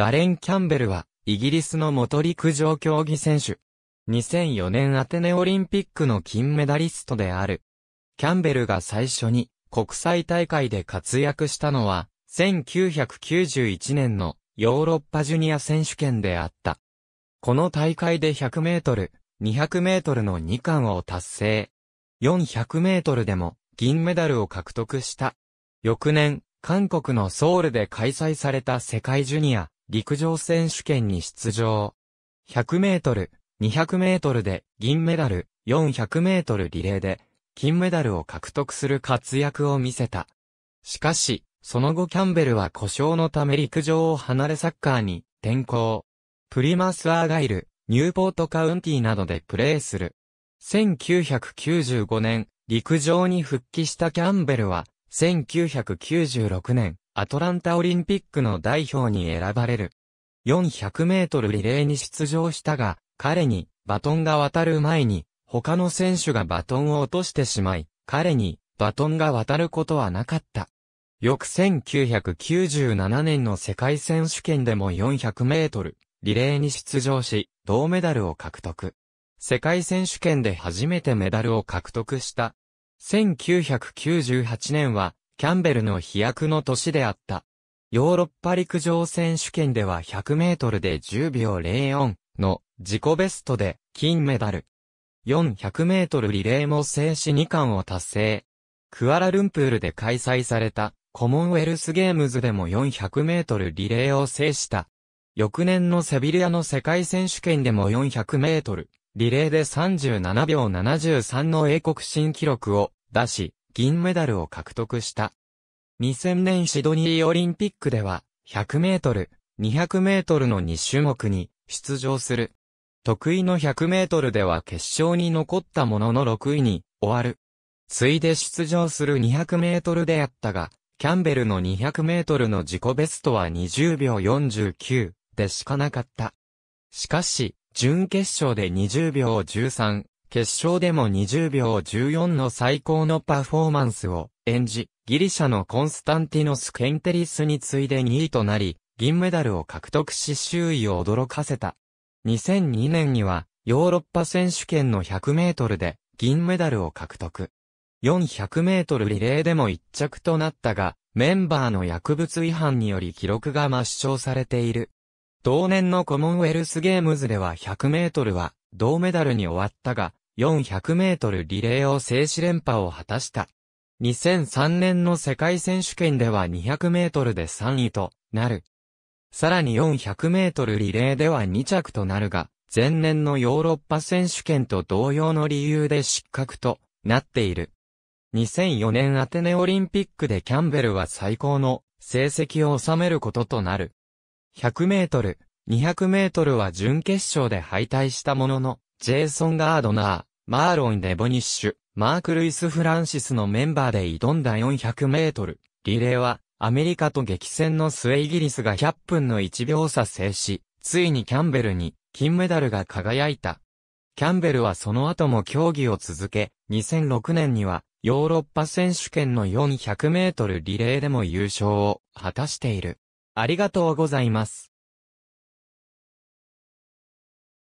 ダレン・キャンベルは、イギリスの元陸上競技選手。2004年アテネオリンピックの金メダリストである。キャンベルが最初に国際大会で活躍したのは、1991年のヨーロッパジュニア選手権であった。この大会で100メートル、200メートルの2冠を達成。400メートルでも銀メダルを獲得した。翌年、韓国のソウルで開催された世界ジュニア陸上選手権に出場。100メートル、200メートルで銀メダル、400メートルリレーで金メダルを獲得する活躍を見せた。しかし、その後キャンベルは故障のため陸上を離れサッカーに転向。プリマス・アーガイル、ニューポート・カウンティなどでプレーする。1995年、陸上に復帰したキャンベルは、1996年、アトランタオリンピックの代表に選ばれる。400メートルリレーに出場したが、彼にバトンが渡る前に、他の選手がバトンを落としてしまい、彼にバトンが渡ることはなかった。翌1997年の世界選手権でも400メートルリレーに出場し、銅メダルを獲得。世界選手権で初めてメダルを獲得した。1998年はキャンベルの飛躍の年であった。ヨーロッパ陸上選手権では100メートルで10秒04の自己ベストで金メダル。400メートルリレーも制し2冠を達成。クアラルンプールで開催されたコモンウェルスゲームズでも400メートルリレーを制した。翌年のセビリアの世界選手権でも400メートルリレーで37秒73の英国新記録を出し、銀メダルを獲得した。2000年シドニーオリンピックでは、100メートル、200メートルの2種目に出場する。得意の100メートルでは決勝に残ったものの6位に終わる。ついで出場する200メートルであったが、キャンベルの200メートルの自己ベストは20秒49でしかなかった。しかし、準決勝で20秒13決勝でも20秒14の最高のパフォーマンスを演じ、ギリシャのコンスタンティノス・ケンテリスに次いで2位となり、銀メダルを獲得し周囲を驚かせた。2002年には、ヨーロッパ選手権の100メートルで銀メダルを獲得。400メートルリレーでも1着となったが、メンバーの薬物違反により記録が抹消されている。同年のコモンウェルスゲームズでは100メートルは銅メダルに終わったが、400メートルリレーを制止連覇を果たした。2003年の世界選手権では200メートルで3位となる。さらに400メートルリレーでは2着となるが、前年のヨーロッパ選手権と同様の理由で失格となっている。2004年アテネオリンピックでキャンベルは最高の成績を収めることとなる。100メートル、200メートルは準決勝で敗退したものの、ジェイソン・ガードナー、マーロン・デボニッシュ、マーク・ルイス・フランシスのメンバーで挑んだ400メートル。リレーは、アメリカと激戦の末イギリスが100分の1秒差制し、ついにキャンベルに金メダルが輝いた。キャンベルはその後も競技を続け、2006年にはヨーロッパ選手権の400メートルリレーでも優勝を果たしている。ありがとうございます。